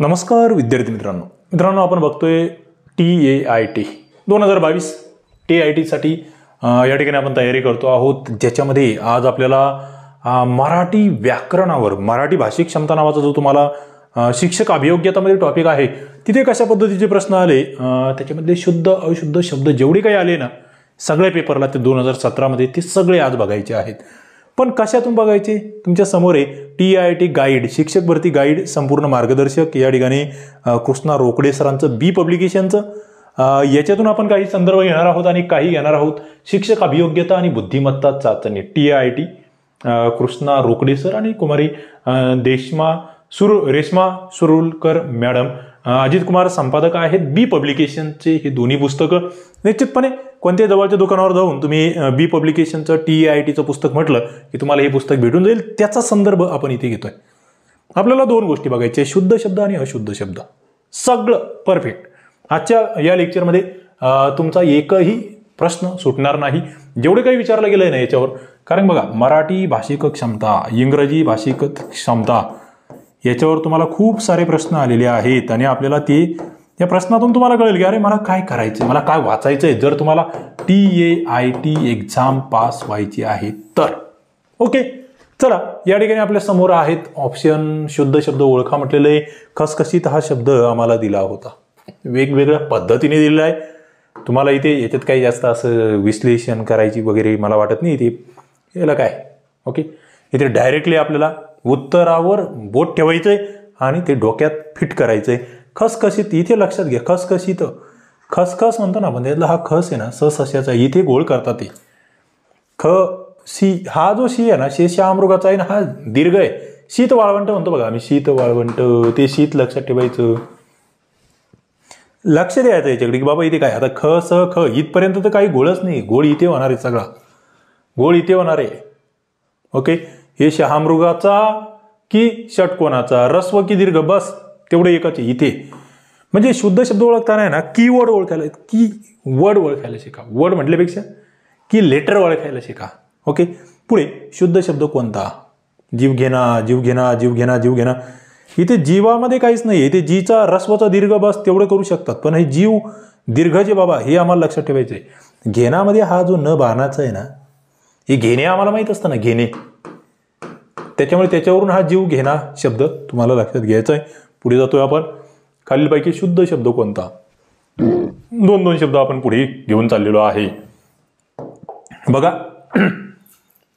नमस्कार विद्यार्थी मित्रांनो मित्रांनो आपण बघतोय टी ए आय टी दोन हजार बावीस टी आय टीसाठी या ठिकाणी आपण तयारी करतो आहोत ज्याच्यामध्ये आज आपल्याला मराठी व्याकरणावर मराठी भाषिक क्षमता नावाचा जो तुम्हाला शिक्षक अभियोग्यतामध्ये टॉपिक आहे तिथे कशा पद्धतीचे प्रश्न आले त्याच्यामध्ये शुद्ध अशुद्ध शब्द जेवढे काही आले ना सगळ्या पेपरला ते दोन हजार सतरामध्ये ते सगळे आज बघायचे आहेत पण कशातून बघायचे तुमच्या समोर आहे टी आय टी गाईड शिक्षक भरती गाईड संपूर्ण मार्गदर्शक या ठिकाणी कृष्णा रोकडे सरांचं बी पब्लिकेशनचं याच्यातून आपण काही संदर्भ घेणार आहोत आणि काही घेणार आहोत शिक्षक अभियोग्यता आणि बुद्धिमत्ता चाचणी T I T Krishna Rokade sir आणि कुमारी देशमा सुर रेश्मा सुरुलकर मॅडम अजित कुमार संपादक आहेत बी पब्लिकेशनचे हे दोन्ही पुस्तकं निश्चितपणे ते जवळच्या दुकानावर जाऊन तुम्ही बी पब्लिकेशनचं टी आय टीचं पुस्तक म्हटलं की तुम्हाला हे पुस्तक भेटून जाईल त्याचा संदर्भ आपण इथे घेतोय आपल्याला दोन गोष्टी बघायचे शुद्ध शब्द आणि अशुद्ध शब्द सगळं परफेक्ट आजच्या या लेक्चरमध्ये तुमचा एकही प्रश्न सुटणार नाही जेवढे काही विचारलं गेलं ना याच्यावर कारण बघा मराठी भाषिक क्षमता इंग्रजी भाषिक क्षमता याच्यावर तुम्हाला खूप सारे प्रश्न आलेले आहेत आणि आपल्याला ते या प्रश्नातून तुम्हाला कळेल की अरे मला काय करायचं मला काय वाचायचं आहे जर तुम्हाला T A I T exam pass व्हायची आहे तर ओके चला या ठिकाणी आपल्या समोर आहेत ऑप्शन शुद्ध शब्द ओळखा म्हटलेले खसखशीत हा शब्द आम्हाला दिला होता वेगवेगळ्या पद्धतीने दिलेला आहे तुम्हाला इथे याच्यात काही जास्त असं विश्लेषण करायची वगैरे मला वाटत नाही इथे याला काय ओके इथे डायरेक्टली आपल्याला उत्तरावर बोट ठेवायचं आहे आणि ते डोक्यात फिट करायचं खसखशीत इथे लक्षात घे खसखशीत खसखस म्हणतो ना आपण हा खस आहे ना सशाचा इथे गोळ करतात ते ख सी हा जो शी आहे ना शे आहे ना हा दीर्घ आहे शीत वाळवंट म्हणतो बघा आम्ही शीत वाळवंट ते शीत लक्षात ठेवायचं लक्ष द्यायचं याच्याकडे की बाबा इथे काय आता ख स ख इथपर्यंत तर काही गोळच नाही गोळ इथे होणार आहे सगळा गोळ इथे होणार आहे ओके हे शहामृगाचा की षटकोणाचा रस्व की दीर्घ बस तेवढे एकच इथे म्हणजे शुद्ध शब्द ओळखताना आहे ना की वर्ड ओळखायला की वर्ड ओळखायला शिका वर्ड म्हटल्यापेक्षा की लेटर ओळखायला शिका ओके पुढे शुद्ध शब्द कोणता जीव घेणा जीव घेणा जीव घेणा जीव घेणा इथे जीवामध्ये काहीच नाही आहे इथे जीचा रस्वाचा दीर्घ बस तेवढं करू शकतात पण हे जीव दीर्घ जे बाबा हे आम्हाला लक्षात ठेवायचं आहे घेण्यामध्ये हा जो न बाणाचा आहे ना हे घेणे आम्हाला माहीत असतं ना घेणे त्याच्यामुळे त्याच्यावरून हा जीव घेणा शब्द तुम्हाला लक्षात घ्यायचा आहे पुढे जातोय आपण खालीलपैकी शुद्ध शब्द कोणता दोन दोन शब्द आपण पुढे घेऊन चाललेलो आहे बघा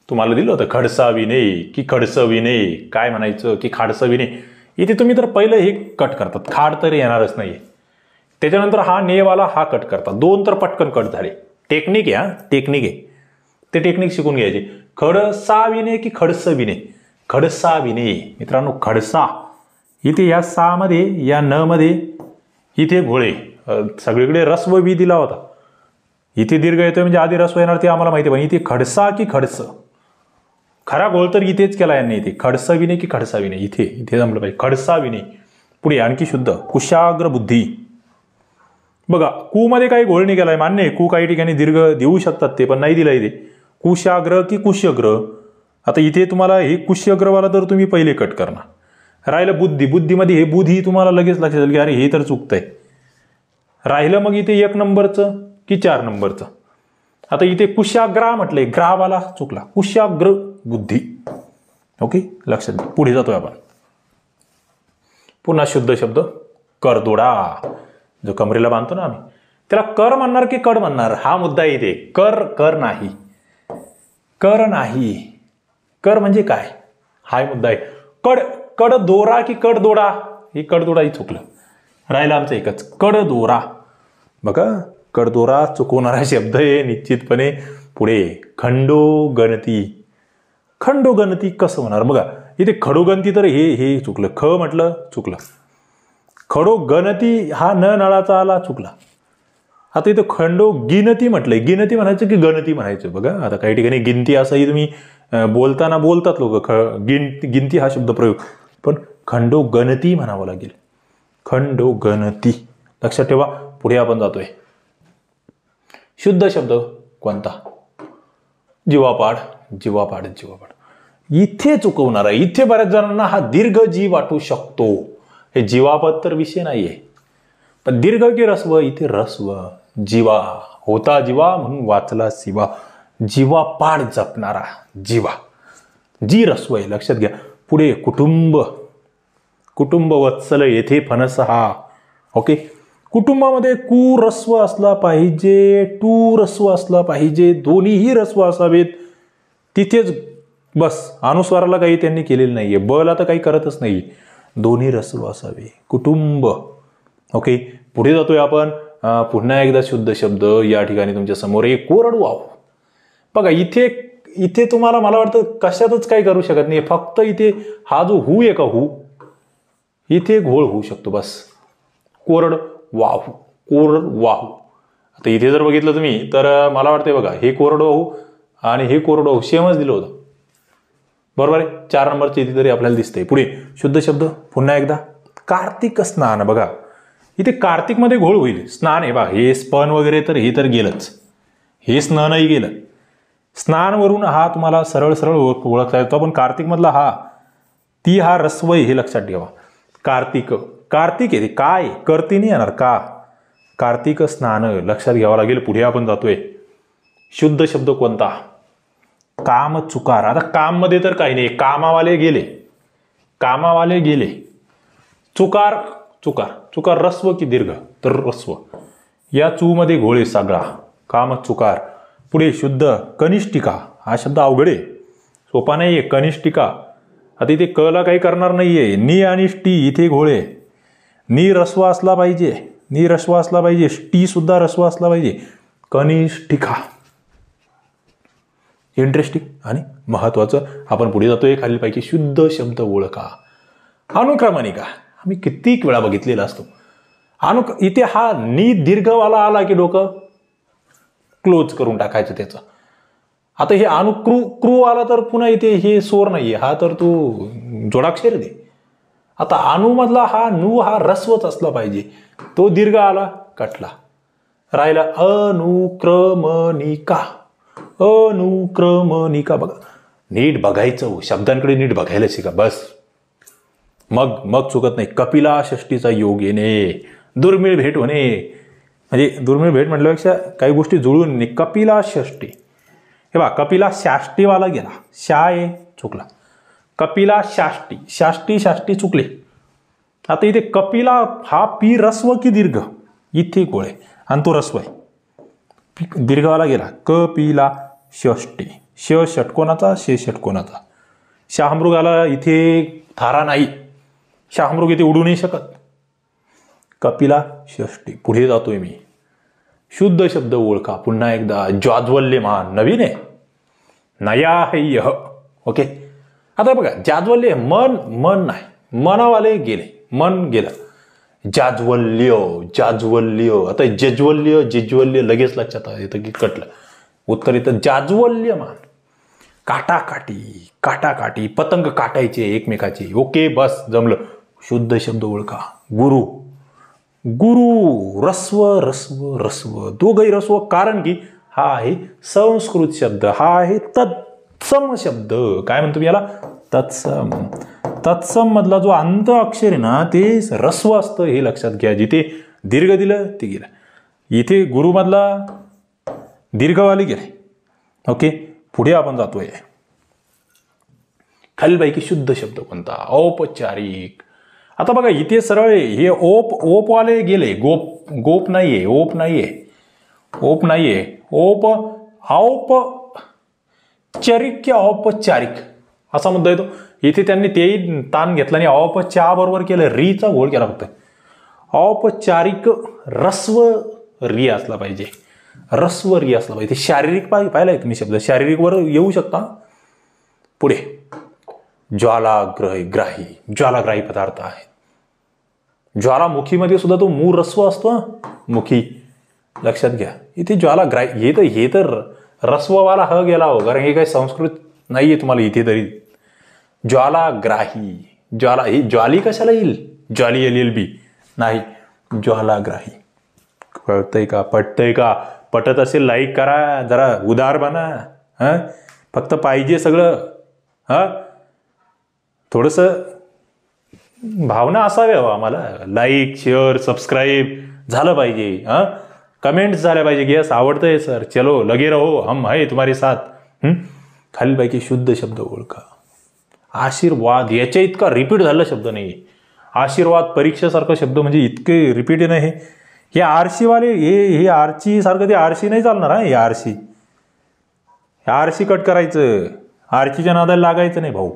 तुम्हाला दिलं होतं खडसाविने की खडसविने काय म्हणायचं की खाडसविने इथे तुम्ही तर पहिलं हे कट करतात खाड तर येणारच नाही त्याच्यानंतर हा नेवाला हा कट करतात दोन तर पटकन कट झाले टेक्निक आहे हा टेक्निक आहे ते टेक्निक शिकून घ्यायचे खडसाविने की खडसविने खडसाविने मित्रांनो खडसा इथे या मध्ये या न मध्ये इथे घोळे सगळीकडे रस्व बी दिला होता इथे दीर्घ येतोय म्हणजे आधी रस्व येणार ते आम्हाला माहिती पण इथे खडसा की खडस खरा घोळ तर इथेच केला यांनी इथे विने की विने इथे इथे जमलं पाहिजे खडसाविने पुढे आणखी शुद्ध कुशाग्र बुद्धी बघा कूमध्ये काही घोळ नाही केलाय मान्य कु कू काही ठिकाणी दीर्घ देऊ शकतात ते पण नाही दिला इथे कुशाग्र की कुशग्र आता इथे तुम्हाला हे कुशग्रवाला तर तुम्ही पहिले कट करणार राहिलं बुद्धी बुद्धीमध्ये हे बुध ही तुम्हाला लगेच लक्षात येईल की अरे हे तर चुकतंय राहिलं मग इथे एक नंबरचं की चार नंबरचं आता इथे कुश्याग्रह म्हटलंय ग्रावाला चुकला कुशाग्र बुद्धी ओके लक्षात पुढे जातोय आपण पुन्हा शुद्ध शब्द करदोडा जो कमरेला बांधतो ना आम्ही त्याला कर म्हणणार की कड म्हणणार हा मुद्दा इथे कर कर नाही कर नाही कर म्हणजे काय हा मुद्दा आहे कड कडदोरा की कडदोडा हे कडदोडाही चुकलं राहिलं आमचं एकच कडदोरा बघा कडदोरा चुकवणारा शब्द आहे निश्चितपणे पुढे खंडो खंडोगणती कसं होणार बघा इथे खडोगणती तर हे हे चुकलं ख म्हटलं चुकलं खडोगणती हा न नळाचा आला चुकला आता इथं खंडो गिनती म्हटलंय गिनती म्हणायचं की गणती म्हणायचं बघा आता काही ठिकाणी गिनती असंही तुम्ही बोलताना बोलतात लोक ख गिन गिनती हा शब्द प्रयोग पण गणती म्हणावं लागेल खंडोगणती लक्षात ठेवा पुढे आपण जातोय शुद्ध शब्द कोणता जीवापाड जीवापाड जीवापाड इथे चुकवणारा इथे बऱ्याच जणांना हा दीर्घ जी वाटू शकतो हे जीवापद तर विषय नाहीये पण दीर्घ की रस्व इथे रस्व जीवा होता जीवा म्हणून वाचला शिवा पाड जपणारा जीवा जी रस्व आहे लक्षात घ्या पुढे कुटुंब कुटुंब वत्सल येथे फनस हा ओके कुटुंबामध्ये कुरस्व असला पाहिजे टू रस्व असला पाहिजे दोन्हीही रस्व असावेत तिथेच बस अनुस्वाराला काही त्यांनी केलेलं नाही आहे बल तर काही करतच नाही दोन्ही रस्व असावे कुटुंब ओके पुढे जातोय आपण पुन्हा एकदा शुद्ध शब्द या ठिकाणी तुमच्या समोर एक कोरडवाव बघा इथे इथे तुम्हाला मला वाटतं कशातच काही करू शकत नाही फक्त इथे हा जो हू आहे का हू इथे घोळ होऊ शकतो बस कोरड वाहू कोरड वाहू आता इथे जर बघितलं तुम्ही तर मला वाटतंय बघा हे कोरड वाहू आणि हे कोरड वाहू सेमच दिलं होतं बरोबर आहे चार नंबरचे इथे तरी आपल्याला दिसतंय पुढे शुद्ध शब्द पुन्हा एकदा कार्तिक स्नान बघा इथे कार्तिकमध्ये घोळ होईल स्नान आहे बा हे स्पन वगैरे तर हे तर गेलंच हे स्नानही गेलं स्नानवरून हा तुम्हाला सरळ सरळ ओळख ओळखता येतो पण कार्तिकमधला हा ती हा रस्वय हे लक्षात ठेवा कार्तिक कार्तिक येते काय करती नाही येणार का कार्तिक स्नान लक्षात घ्यावं लागेल पुढे आपण जातोय शुद्ध शब्द कोणता काम चुकार आता मध्ये तर काही नाही कामावाले गेले कामावाले गेले चुकार चुकार चुकार रस्व की दीर्घ तर रस्व या चूमध्ये घोळे सगळा काम चुकार पुढे शुद्ध कनिष्ठिका हा शब्द अवघडे सोपा नाही आहे कनिष्ठिका आता इथे कला काही करणार नाही आहे नी आणि टी इथे घोळे नी रस्व असला पाहिजे नी रस्व असला पाहिजे सुद्धा रस्व असला पाहिजे कनिष्ठिका इंटरेस्टिंग आणि महत्त्वाचं आपण पुढे जातोय पाहिजे शुद्ध शब्द ओळखा का आम्ही कित्येक वेळा बघितलेला असतो अनु इथे हा नी दीर्घवाला आला की डोकं क्लोज करून टाकायचं त्याचं आता हे अनु क्रू आला तर पुन्हा इथे हे सोर नाही हा तर तू जोडाक्षर दे आता मधला हा नू हा रस्वच असला पाहिजे तो दीर्घ आला कटला राहिला अनुक्रमणिका अनुक्रमणिका बघा नीट बघायचं हो. शब्दांकडे नीट बघायला शिका बस मग मग चुकत नाही कपिला षष्टीचा योग येणे दुर्मिळ भेट होणे म्हणजे दुर्मिळ भेट म्हटल्यापेक्षा काही गोष्टी जुळून नाही कपिला षष्टी हे बा कपिला शाष्टीवाला गेला शा आहे चुकला कपिला शाष्टी शाष्टी शाष्टी चुकले आता इथे कपिला हा पी रस्व की दीर्घ इथे कोळे आणि तो रस्व आहे दीर्घवाला गेला कपिला षष्टी श षटकोणाचा शे षटकोणाचा शाहमृगाला इथे थारा नाही शाहमृग इथे उडू नाही शकत कपिला षष्टी पुढे जातोय मी शुद्ध शब्द ओळखा पुन्हा एकदा जाज्वल्यमान नवीन आहे नया है ओके आता बघा जाज्वल्य मन मन नाही मनावाले गेले मन गेलं जाज्वल्य जाज्वल्य आता जज्वल्य जिज्वल्य लगेच लक्षात येतं की कटलं उत्तर येतं जाज्वल्यमान काटाकाटी काटाकाटी पतंग काटायचे एकमेकाचे ओके बस जमलं शुद्ध शब्द ओळखा गुरु गुरु रस्व रस्व रस्व दोघही रस्व कारण की हा आहे संस्कृत शब्द हा आहे तत्सम शब्द काय म्हणतो याला तत्सम तत्सम मधला जो अंत अक्षर आहे ना ते रस्व असतं हे लक्षात घ्या जिथे दीर्घ दिलं ते गेलं इथे गुरुमधला दीर्घवाली गेले ओके पुढे आपण जातोय खालीलपैकी शुद्ध शब्द कोणता औपचारिक आता बघा इथे सरळ हे ओप ओपवाले गेले गोप गोप नाही आहे ओप नाही आहे ओप नाही आहे ओप औपचारिक कि औपचारिक असा मुद्दा येतो इथे त्यांनी तेही ताण घेतला आणि औपच्या बरोबर केलं रीचा घोळ केला फक्त औपचारिक रस्व री असला पाहिजे रस्व री असला पाहिजे शारीरिक पाहि पाहिला तुम्ही शब्द शारीरिकवर येऊ शकता पुढे ज्वालाग्रही ग्राही ज्वालाग्राही पदार्थ आहे ज्वालामुखीमध्ये सुद्धा तो मूळ रस्व असतो मुखी लक्षात घ्या इथे ज्वाला ग्राय हे तर हे तर रस्ववाला ह गेला हो कारण हे काही संस्कृत नाही आहे तुम्हाला इथे तरी ज्वालाग्राही ज्वाला ही ज्वाली कशाला येईल ज्वाली एल एल बी नाही ज्वालाग्राही कळतंय का पटतंय का पटत असेल लाईक करा जरा उदार बना हं फक्त पाहिजे सगळं हां थोडंसं भावना असाव्या हो आम्हाला लाईक शेअर सबस्क्राईब झालं पाहिजे हां कमेंट्स झाल्या पाहिजे की यस आवडतंय सर चलो लगे रहो हम आहे तुम्हारे साथ खालीलपैकी शुद्ध शब्द ओळखा आशीर्वाद याच्या इतका रिपीट झाला शब्द नाही आशीर्वाद परीक्षेसारखा शब्द म्हणजे इतके रिपीट नाही हे हे आरसीवाले हे हे आरसी सारखं ते आरसी नाही चालणार हा हे आरसी आरसी कट करायचं आरसीच्या नादाला लागायचं नाही भाऊ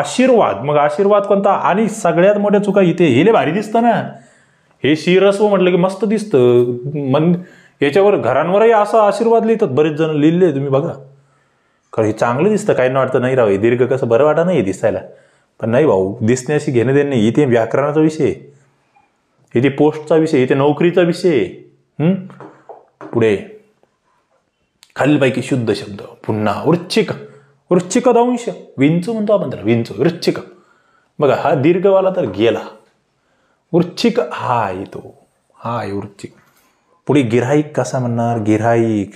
आशीर्वाद मग आशीर्वाद कोणता आणि सगळ्यात मोठ्या चुका इथे हेले भारी दिसतं ना हे शिरस्व म्हटलं की मस्त दिसतं मन याच्यावर घरांवरही असा आशीर्वाद लिहितात बरेच जण लिहिले तुम्ही बघा कारण हे चांगलं दिसतं काही नाही वाटतं नाही राव हे दीर्घ कसं बरं वाटा नाही दिसायला पण नाही भाऊ दिसण्याशी घेणे देणे इथे व्याकरणाचा विषय इथे पोस्टचा विषय इथे नोकरीचा विषय पुढे खालीलपैकी शुद्ध शब्द पुन्हा वृच्छिक वृश्चिक दंश विंचू म्हणतो आपण त्याला विंचू वृश्चिक बघा हा दीर्घवाला तर गेला वृश्चिक हा आहे तो हा आहे वृश्चिक पुढे गिराईक कसा म्हणणार गिराईक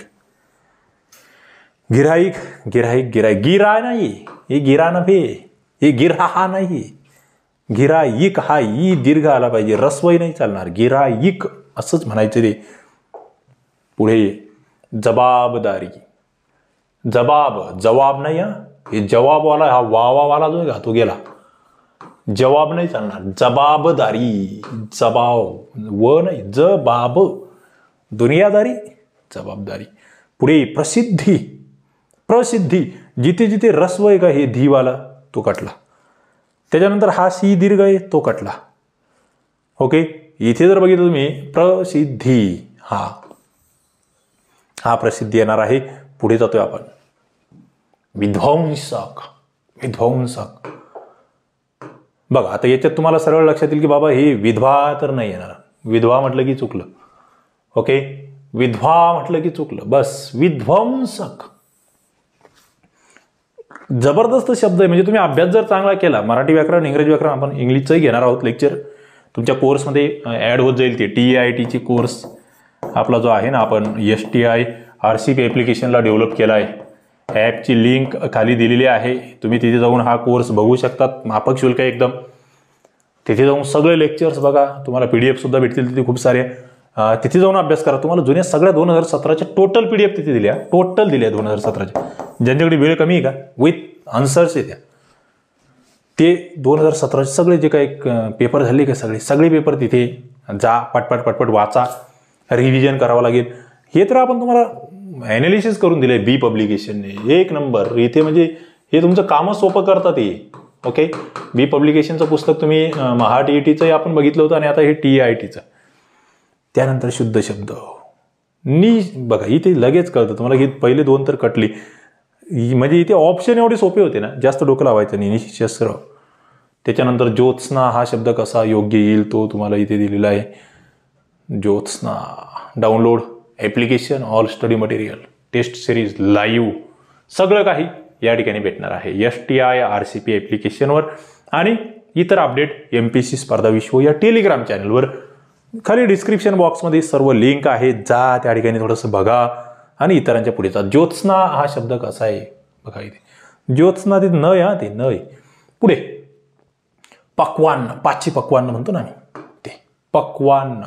गिराईक गिराईक गिराय गिरा नाही हे गिरा भे हे गिरा हा नाही गिराईक हा ई दीर्घ आला पाहिजे रस्वही नाही चालणार गिराईक असंच म्हणायचं रे पुढे जबाबदारी जबाब जवाब नाही हा हे वाला हा वाला जो का तो गेला जवाब नाही चालणार जबाबदारी जबाब व नाही जबाब दुनियादारी जबाबदारी पुढे प्रसिद्धी प्रसिद्धी जिथे जिथे रस्व आहे का हे धीवाला तो कटला त्याच्यानंतर हा सी दीर्घ आहे तो कटला ओके इथे जर बघितलं तुम्ही प्रसिद्धी हा हा प्रसिद्धी येणार आहे पुढे जातोय आपण विध्वंसक विध्वंसक बघा आता याच्यात तुम्हाला सरळ लक्षात येईल की बाबा हे विधवा तर नाही येणार विधवा म्हटलं की चुकलं ओके विधवा म्हटलं की चुकलं बस विध्वंसक जबरदस्त शब्द आहे म्हणजे तुम्ही अभ्यास जर चांगला केला मराठी व्याकरण इंग्रजी व्याकरण आपण इंग्लिशचंही घेणार आहोत लेक्चर तुमच्या कोर्समध्ये ॲड होत जाईल ते टी आय टीची कोर्स आपला जो आहे ना आपण S T I R C P एप्लिकेशनला डेव्हलप केला आहे ॲपची लिंक खाली दिलेली आहे तुम्ही तिथे जाऊन हा कोर्स बघू शकतात माफक शुल्क एकदम तिथे जाऊन सगळे लेक्चर्स बघा तुम्हाला पी डी एफसुद्धा भेटतील तिथे खूप सारे तिथे जाऊन अभ्यास करा तुम्हाला जुन्या सगळ्या दोन हजार सतराच्या टोटल पी डी एफ तिथे दिल्या टोटल दिल्या दोन हजार सतराच्या ज्यांच्याकडे वेळ कमी आहे का विथ आन्सर्स येत्या ते दोन हजार सतराचे सगळे जे काही पेपर झाले का सगळे सगळे पेपर तिथे जा पटपट पटपट वाचा रिव्हिजन करावं लागेल हे तर आपण तुम्हाला ॲनालिसिस करून दिले बी पब्लिकेशनने एक नंबर इथे म्हणजे हे तुमचं कामच सोपं करतात हे ओके बी पब्लिकेशनचं पुस्तक तुम्ही टी ई e टीचंही आपण बघितलं होतं आणि आता हे टी आय टीचं त्यानंतर शुद्ध शब्द नी बघा इथे लगेच कळतं तुम्हाला ही पहिले दोन तर कटली म्हणजे इथे ऑप्शन एवढे सोपे होते ना जास्त डोकं लावायचं नाही निशस्त्र त्याच्यानंतर ज्योत्स्ना हा शब्द कसा योग्य येईल तो तुम्हाला इथे दिलेला आहे Jyotsna download application all study material test series live सगळं काही या ठिकाणी भेटणार आहे S T I R C P ॲप्लिकेशनवर आणि इतर अपडेट एम पी सी स्पर्धा विश्व या टेलिग्राम चॅनलवर खाली डिस्क्रिप्शन बॉक्समध्ये सर्व लिंक आहे जा त्या ठिकाणी थोडंसं बघा आणि इतरांच्या पुढे जा ज्योत्स्ना हा शब्द कसा आहे बघा इथे ज्योत्स्ना ते न या ते नय पुढे पक्वान्न पाचशे पक्वान्न म्हणतो ना आम्ही ते पक्वान्न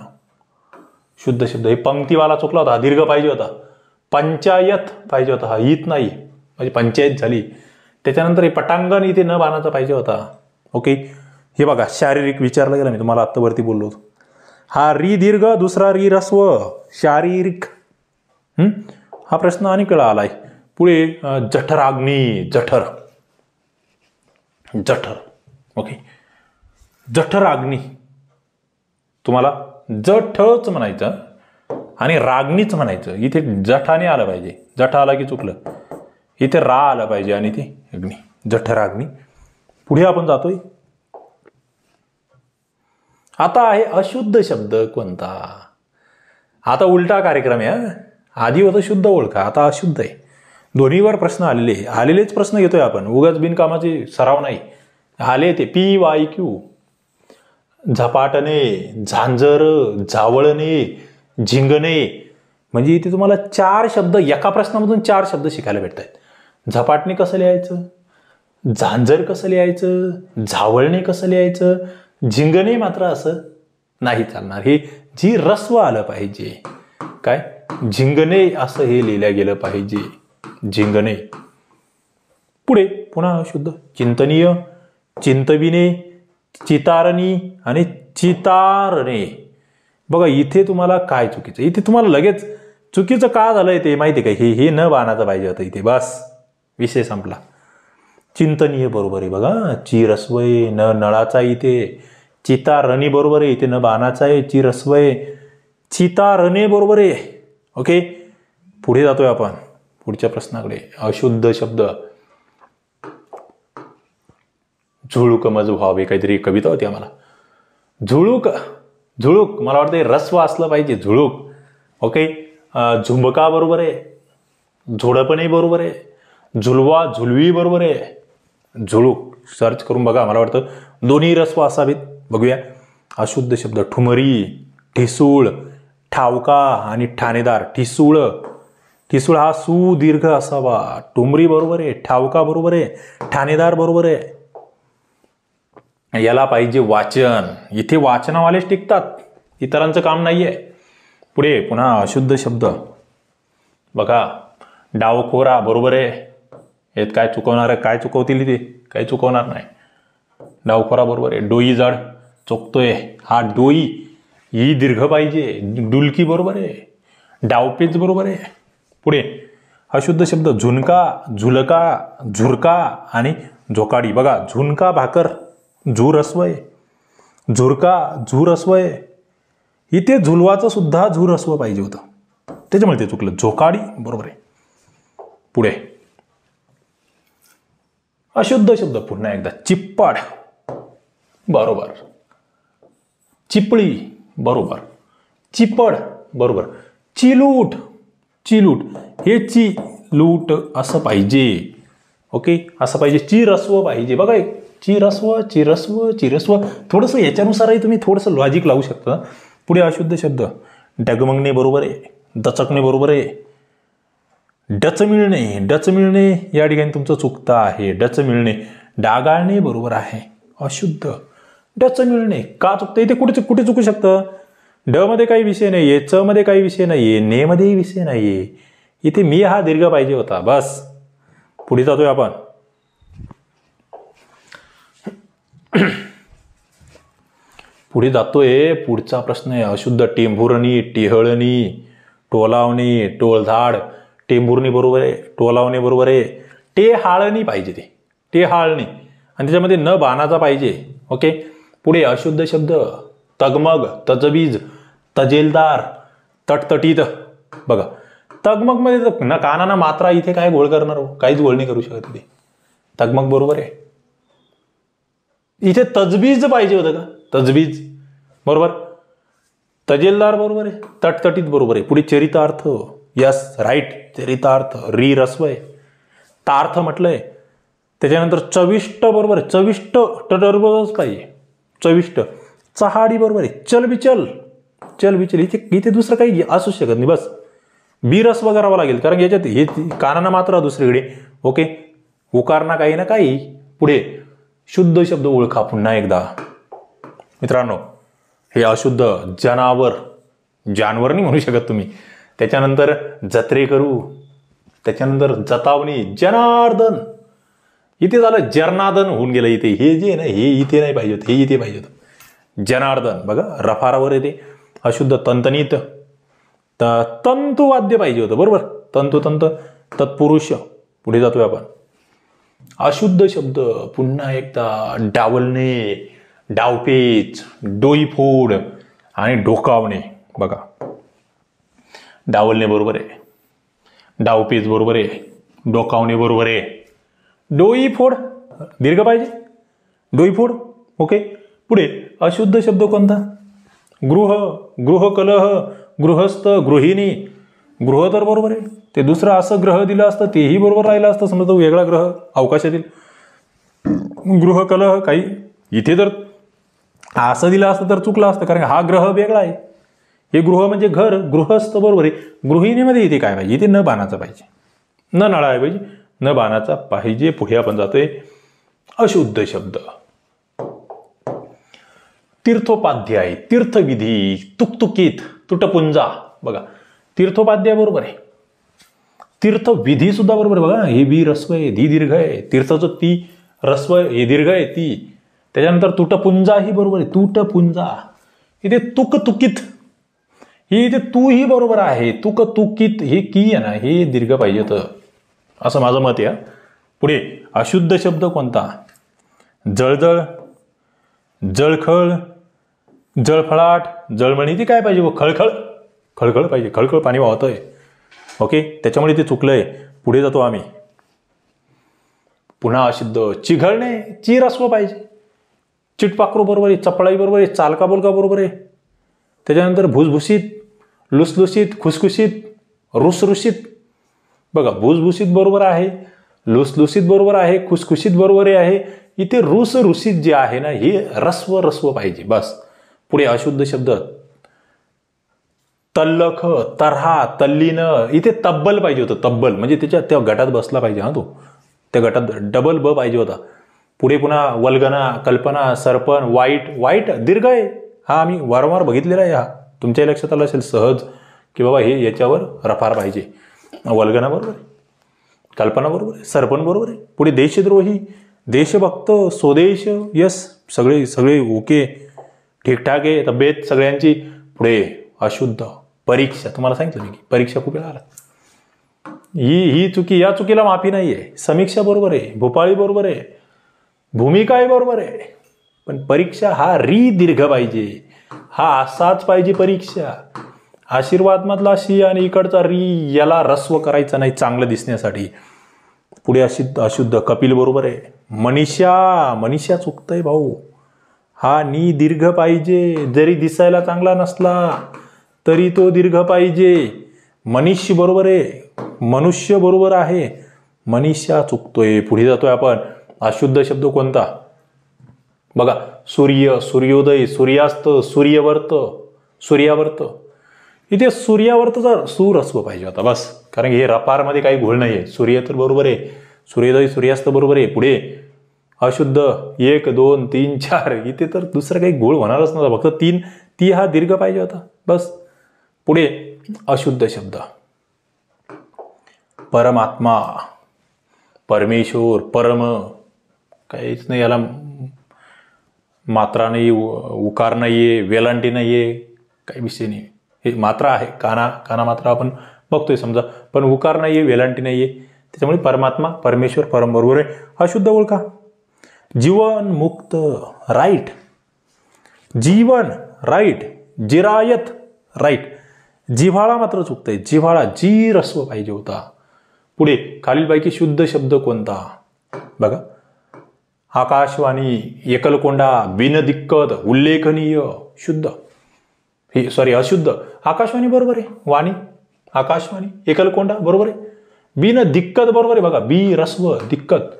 शुद्ध शब्द हे पंक्तीवाला चुकला होता दीर्घ पाहिजे होता पंचायत पाहिजे होता हा ईत नाही म्हणजे पंचायत झाली त्याच्यानंतर हे पटांगण इथे न बांधायचा पाहिजे होता ओके हे बघा शारीरिक विचारलं गेलं मी तुम्हाला आत्तावरती बोललो होतो हा री दीर्घ दुसरा री रस्व शारीरिक हा प्रश्न आणि वेळा आलाय पुढे जठराग्नी जठर जठर ओके जठराग्नी तुम्हाला जठच म्हणायचं आणि रागणीच म्हणायचं इथे जठाने आलं पाहिजे जठा आला की चुकलं इथे रा आलं पाहिजे आणि ते अग्नी जठराग्नी पुढे आपण जातोय आता आहे अशुद्ध शब्द कोणता आता उलटा कार्यक्रम आहे आधी होतं शुद्ध ओळखा आता अशुद्ध आहे दोन्हीवर प्रश्न आलेले आलेलेच प्रश्न घेतोय आपण उगाच बिनकामाचे सराव नाही आले ते पी वाय क्यू झपाटणे झांजर झावळणे झिंगणे म्हणजे इथे तुम्हाला चार शब्द एका प्रश्नामधून चार शब्द शिकायला भेटत आहेत झपाटणे कसं लिहायचं झांजर कसं लिहायचं झावळणे कसं लिहायचं झिंगणे मात्र असं नाही चालणार हे जी रस्व आलं पाहिजे काय झिंगणे असं हे लिहिलं गेलं पाहिजे झिंगणे पुढे पुन्हा शुद्ध चिंतनीय चिंतविणे चितारणी आणि चितारणे बघा इथे तुम्हाला काय चुकीचं इथे तुम्हाला लगेच चुकीचं का झालंय ते माहिती आहे का हे हे न बाणाचं पाहिजे होतं इथे बस विषय संपला चिंतनीय बरोबर आहे बघा चिरस्वय न नळाचा इथे चितारणी बरोबर आहे इथे न बाणाचा आहे चिरस्वय चितारणे बरोबर आहे ओके पुढे जातोय आपण पुढच्या प्रश्नाकडे अशुद्ध शब्द झुळूक मज व्हावे काहीतरी कविता होती आम्हाला झुळूक झुळूक मला वाटतं रस्व असलं पाहिजे झुळूक ओके झुंबका बरोबर आहे झोडपणे बरोबर आहे झुलवा झुलवी बरोबर आहे झुळूक सर्च करून बघा मला वाटतं दोन्ही रस्व असावेत बघूया अशुद्ध शब्द ठुमरी ठिसूळ ठावका आणि ठाणेदार ठिसूळ ठिसूळ हा सुदीर्घ असावा टुमरी बरोबर आहे ठावका बरोबर आहे ठाणेदार बरोबर आहे याला पाहिजे वाचन इथे वाचनावालेच टिकतात इतरांचं काम नाही आहे पुढे पुन्हा अशुद्ध शब्द बघा डावखोरा बरोबर आहे यात काय चुकवणार आहे काय चुकवतील ते काय चुकवणार नाही डावखोरा बरोबर आहे डोई जड चुकतोय हा डोई ही दीर्घ पाहिजे डुलकी बरोबर आहे डावपेच बरोबर आहे पुढे अशुद्ध शब्द झुणका झुलका झुरका आणि झोकाडी बघा झुणका भाकर झूर अस्वय झुरका झूर असवय इथे झुलवाचं सुद्धा झूर अस्व पाहिजे होतं त्याच्यामुळे ते चुकलं झोकाडी बरोबर आहे पुढे अशुद्ध शब्द पुन्हा एकदा चिप्पाड बरोबर चिपळी बरोबर चिपड बरोबर चिलूट चिलूट हे ची लूट असं पाहिजे ओके असं पाहिजे चिरस्व पाहिजे बघा एक चिरस्व चिरस्व चिरस्व थोडंसं याच्यानुसारही तुम्ही थोडंसं लॉजिक लावू शकता पुढे अशुद्ध शब्द डगमगणे बरोबर आहे दचकणे बरोबर आहे डच मिळणे डच मिळणे या ठिकाणी तुमचं चुकता आहे डच मिळणे डागाळणे बरोबर आहे अशुद्ध डच मिळणे का चुकतं इथे कुठे कुठे चुकू शकतं ड मध्ये काही विषय नाहीये च मध्ये काही विषय नाही आहे ने विषय नाही आहे इथे मी हा दीर्घ पाहिजे होता बस पुढे जातोय आपण पुढे जातोय पुढचा प्रश्न आहे अशुद्ध टेंभुरणी टेहळणी टोलावणी टोळधाड टेंभुरणी बरोबर आहे टोलावणी बरोबर आहे टेहाळणी पाहिजे ते टेहाळणी आणि त्याच्यामध्ये न बाणाचा पाहिजे ओके पुढे अशुद्ध शब्द तगमग तजबीज तजेलदार तटतटीत बघा तगमगमध्ये काना ना मात्रा इथे काय गोळ करणार हो काहीच गोळणी करू शकत ते तगमग बरोबर आहे इथे तजबीज पाहिजे होतं का तजवीज बरोबर तजेलदार बरोबर आहे तटतटीत बरोबर आहे पुढे चरितार्थ यस राईट चरितार्थ री रस्व आहे तार्थ म्हटलंय त्याच्यानंतर चविष्ट बरोबर आहे चविष्ट टरबच पाहिजे चविष्ट चहाडी बरोबर आहे चल बिचल चल बिचल इथे इथे दुसरं काही असू शकत नाही बस रस्व करावा लागेल कारण याच्यात हे कानांना मात्र दुसरीकडे ओके उकारना काही ना काही पुढे शुद्ध शब्द ओळखा पुन्हा एकदा मित्रांनो हे अशुद्ध जनावर जानवर नाही म्हणू शकत तुम्ही त्याच्यानंतर जत्रे करू त्याच्यानंतर जतावणी जनार्दन इथे झालं जर्नादन होऊन गेलं इथे हे जे ना हे इथे नाही पाहिजे होतं हे इथे पाहिजे होतं जनार्दन बघा रफारावर येते अशुद्ध तंतनीत त तंतुवाद्य पाहिजे होतं बरोबर तंतुतंत तत्पुरुष पुढे जातोय आपण अशुद्ध शब्द पुन्हा एकदा डावलणे डावपेच डोईफोड आणि डोकावणे बघा डावलणे बरोबर आहे डावपेच बरोबर आहे डोकावणे बरोबर आहे डोईफोड दीर्घ पाहिजे डोईफोड ओके पुढे अशुद्ध शब्द कोणता गृह गृहकलह गृहस्थ गृहिणी गृह तर बरोबर आहे ते दुसरं असं ग्रह दिलं असतं तेही बरोबर राहिलं असतं समजा तो वेगळा ग्रह अवकाशातील गृहकलह काही इथे तर असं दिलं असतं तर चुकलं असतं कारण हा ग्रह वेगळा आहे हे गृह म्हणजे घर गृहस्थ बरोबर आहे गृहिणीमध्ये इथे काय पाहिजे इथे न बाणाचा पाहिजे न नळा आहे पाहिजे न बाणाचा पाहिजे पुढे आपण जातोय अशुद्ध शब्द तीर्थोपाध्याय तीर्थविधी तुकतुकीत तुटपुंजा बघा तीर्थोपाध्याय बरोबर आहे तीर्थविधी सुद्धा बरोबर आहे बघा हे बी रस्व आहे धी दीर्घ आहे तीर्थाचं ती रस्व हे दीर्घ आहे ती त्याच्यानंतर तुटपुंजा ही बरोबर आहे तुटपुंजा इथे तुक तुकित ही इथे तू ही बरोबर आहे तुक तुकित हे की आहे ना हे दीर्घ पाहिजे तर असं माझं मत आहे पुढे अशुद्ध शब्द कोणता जळजळ जळखळ जळफळाट जळमणी ती काय पाहिजे खळखळ खळखळ पाहिजे खळखळ पाणी आहे ओके त्याच्यामुळे ते चुकलंय पुढे जातो आम्ही पुन्हा अशुद्ध चिघळणे चिरस्व पाहिजे चिटपाखरू बरोबर आहे चपळाई बरोबर आहे चालका बोलका बरोबर आहे त्याच्यानंतर भुसभुशीत लुसलुसीत खुसखुशीत रुसरुसीत बघा भुसभुशीत बरोबर आहे लुसलुसीत बरोबर आहे खुसखुशीत बरोबर आहे इथे रुसरुसीत जे आहे ना हे रस्व रस्व पाहिजे बस पुढे अशुद्ध शब्द तल्लख तरहा तल्लीन इथे तब्बल पाहिजे होतं तब्बल म्हणजे त्याच्या त्या गटात बसला पाहिजे हा तो त्या गटात डबल ब पाहिजे होता पुढे पुन्हा वल्गना कल्पना सरपण वाईट वाईट दीर्घ आहे हा आम्ही वारंवार बघितलेला आहे हा तुमच्या लक्षात आलं असेल सहज की बाबा हे याच्यावर रफार पाहिजे वल्गना बरोबर आहे कल्पना बरोबर आहे सरपण बरोबर आहे पुढे देशद्रोही देशभक्त स्वदेश यस सगळे सगळे ओके ठीकठाक आहे तब्येत सगळ्यांची पुढे अशुद्ध परीक्षा तुम्हाला सांगितलं मी की परीक्षा खूप वेळा आला ही ही चुकी या चुकीला माफी नाही आहे समीक्षा बरोबर आहे भोपाळी बरोबर आहे आहे बरोबर आहे पण परीक्षा हा री दीर्घ पाहिजे हा असाच पाहिजे परीक्षा आशीर्वाद मधला शी आणि इकडचा री याला रस्व करायचा नाही चांगलं दिसण्यासाठी पुढे अशुद्ध अशुद्ध कपिल बरोबर आहे मनीषा मनीषा चुकतोय भाऊ हा नी दीर्घ पाहिजे जरी दिसायला चांगला नसला तरी तो दीर्घ पाहिजे मनुष्य बरोबर आहे मनुष्य बरोबर आहे मनीषा चुकतोय पुढे जातोय आपण अशुद्ध शब्द कोणता बघा सूर्य सूर्योदय सूर्यास्त सूर्यवर्त सूर्यावर्त इथे सूर्यावर्तचा सूर असो पाहिजे होता बस कारण हे रपारमध्ये काही घोळ नाही आहे सूर्य तर बरोबर आहे सूर्योदय सूर्यास्त बरोबर आहे पुढे अशुद्ध एक दोन तीन चार इथे तर दुसरं काही घोळ होणारच नव्हता फक्त तीन ती हा दीर्घ पाहिजे होता बस पुढे अशुद्ध शब्द परमात्मा परमेश्वर परम काहीच नाही याला मात्रा नाही उकार नाही आहे वेलांटी नाही आहे काही विषय नाही हे मात्रा आहे काना काना मात्रा आपण बघतोय समजा पण उकार नाही आहे वेलांटी नाही आहे त्याच्यामुळे परमात्मा परमेश्वर परमबरोबर आहे अशुद्ध ओळखा जीवन मुक्त राईट जीवन राईट जिरायत राईट जिव्हाळा मात्र चुकतंय जिव्हाळा जी रस्व पाहिजे होता पुढे खालीलपैकी शुद्ध शब्द कोणता बघा आकाशवाणी एकलकोंडा बिनदिक्कत उल्लेखनीय शुद्ध हे सॉरी अशुद्ध आकाशवाणी बरोबर आहे वाणी आकाशवाणी एकलकोंडा बरोबर आहे बिन दिक्कत बरोबर आहे बघा बी रस्व दिक्कत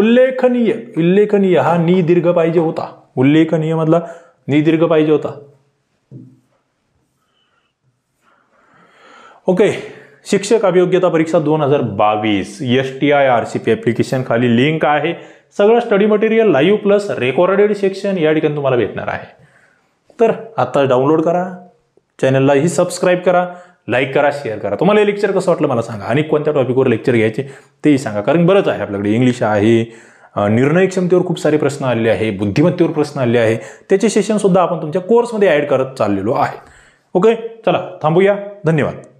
उल्लेखनीय उल्लेखनीय हा नी दीर्घ पाहिजे होता उल्लेखनीय मधला नी दीर्घ पाहिजे होता ओके शिक्षक अभियोग्यता परीक्षा दोन हजार बावीस S T I R C P application खाली लिंक आहे सगळं study material live plus recorded section या ठिकाणी तुम्हाला भेटणार आहे तर आत्ता डाउनलोड करा चॅनललाही सबस्क्राईब करा लाईक करा शेअर करा तुम्हाला हे लेक्चर कसं वाटलं मला सांगा आणि कोणत्या टॉपिकवर लेक्चर घ्यायचे तेही सांगा कारण बरंच आहे आपल्याकडे इंग्लिश आहे निर्णय क्षमतेवर खूप सारे प्रश्न आलेले आहे बुद्धिमत्तेवर प्रश्न आलेले आहे त्याचे सेशनसुद्धा आपण तुमच्या कोर्समध्ये ॲड करत चाललेलो आहे ओके चला थांबूया धन्यवाद